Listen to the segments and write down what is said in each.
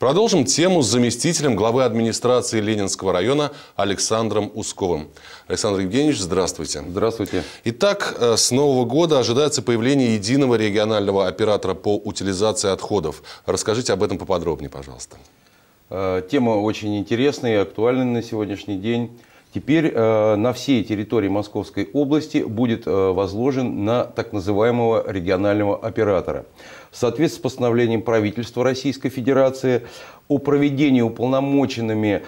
Продолжим тему с заместителем главы администрации Ленинского района Александром Усковым. Александр Евгеньевич, здравствуйте. Здравствуйте. Итак, э, с нового года ожидается появление единого регионального оператора по утилизации отходов. Расскажите об этом поподробнее, пожалуйста. Э, тема очень интересная и актуальна на сегодняшний день. Теперь э, на всей территории Московской области будет э, возложен на так называемого регионального оператора. В соответствии с постановлением правительства Российской Федерации о проведении уполномоченными э,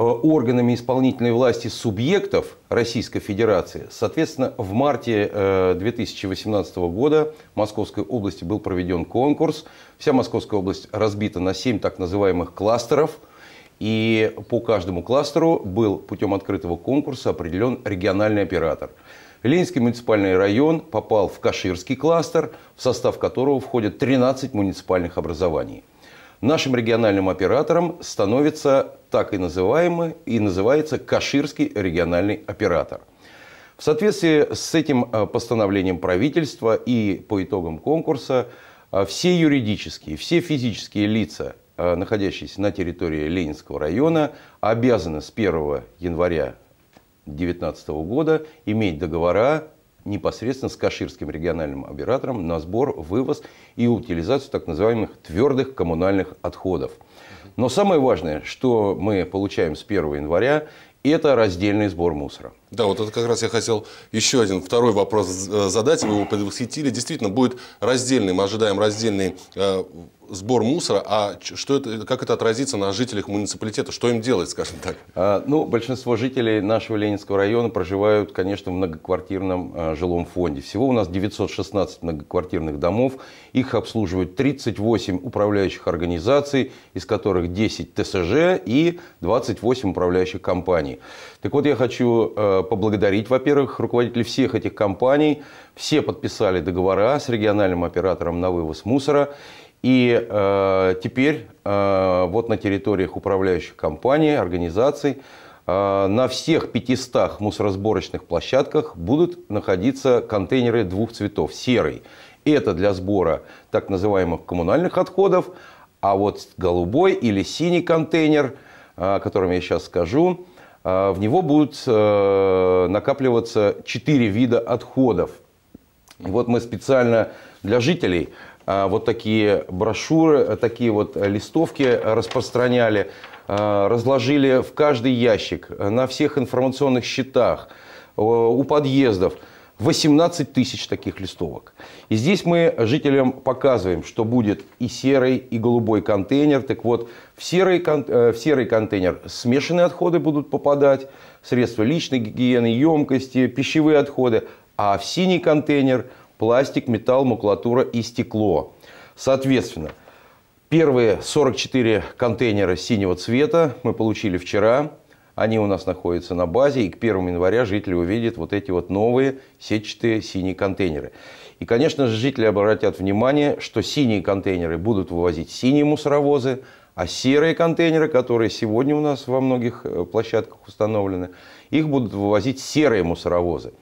органами исполнительной власти субъектов Российской Федерации, соответственно, в марте 2018 э, года в Московской области был проведен конкурс. Вся Московская область разбита на 7 так называемых кластеров – и по каждому кластеру был путем открытого конкурса определен региональный оператор. Ленинский муниципальный район попал в Каширский кластер, в состав которого входят 13 муниципальных образований. Нашим региональным оператором становится так и называемый и называется Каширский региональный оператор. В соответствии с этим э, постановлением правительства и по итогам конкурса э, все юридические, все физические лица, Э, находящиеся на территории Ленинского района, обязаны с 1 января 2019 года иметь договора непосредственно с Каширским региональным оператором на сбор, вывоз и утилизацию так называемых твердых коммунальных отходов. Но самое важное, что мы получаем с 1 января, это раздельный сбор мусора. Да, вот это как раз я хотел еще один, второй вопрос э, задать, вы его предвосхитили. Действительно, будет раздельный, мы ожидаем раздельный э, сбор мусора, а что это, как это отразится на жителях муниципалитета? Что им делать, скажем так? А, ну, большинство жителей нашего Ленинского района проживают, конечно, в многоквартирном а, жилом фонде. Всего у нас 916 многоквартирных домов, их обслуживают 38 управляющих организаций, из которых 10 ТСЖ и 28 управляющих компаний компаний. Так вот, я хочу э, поблагодарить, во-первых, руководителей всех этих компаний. Все подписали договора с региональным оператором на вывоз мусора. И э, теперь э, вот на территориях управляющих компаний, организаций э, на всех 500 мусоросборочных площадках будут находиться контейнеры двух цветов. Серый – это для сбора так называемых коммунальных отходов, а вот голубой или синий контейнер, э, о котором я сейчас скажу, Э, в него будут э, накапливаться четыре вида отходов. И вот мы специально для жителей э, вот такие брошюры, такие вот листовки распространяли, разложили в каждый ящик, на всех информационных счетах, у подъездов – 18 тысяч таких листовок. И здесь мы жителям показываем, что будет и серый, и голубой контейнер. Так вот, в серый, э, в серый контейнер смешанные отходы будут попадать, средства личной гигиены, емкости, пищевые отходы. А в синий контейнер пластик, металл, макулатура и стекло. Соответственно, первые 44 контейнера синего цвета мы получили вчера. Они у нас находятся на базе, и к 1 января жители увидят вот эти вот новые сетчатые синие контейнеры. И, конечно же, жители обратят внимание, что синие контейнеры будут вывозить синие мусоровозы, а серые контейнеры, которые сегодня у нас во многих э, площадках установлены, их будут вывозить серые мусоровозы.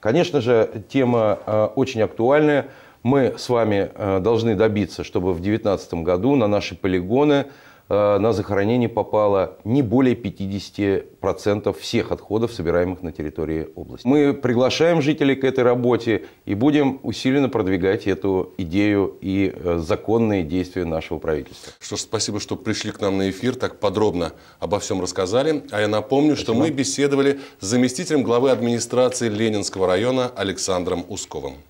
Конечно же, тема э, очень актуальная. Мы с вами э, должны добиться, чтобы в 2019 году на наши полигоны Э, на захоронение попало не более 50% всех отходов, собираемых на территории области. Мы приглашаем жителей к этой работе и будем усиленно продвигать эту идею и э, законные действия нашего правительства. Что ж, спасибо, что пришли к нам на эфир, так подробно обо всем рассказали. А я напомню, спасибо. что мы беседовали с заместителем главы администрации Ленинского района Александром Усковым.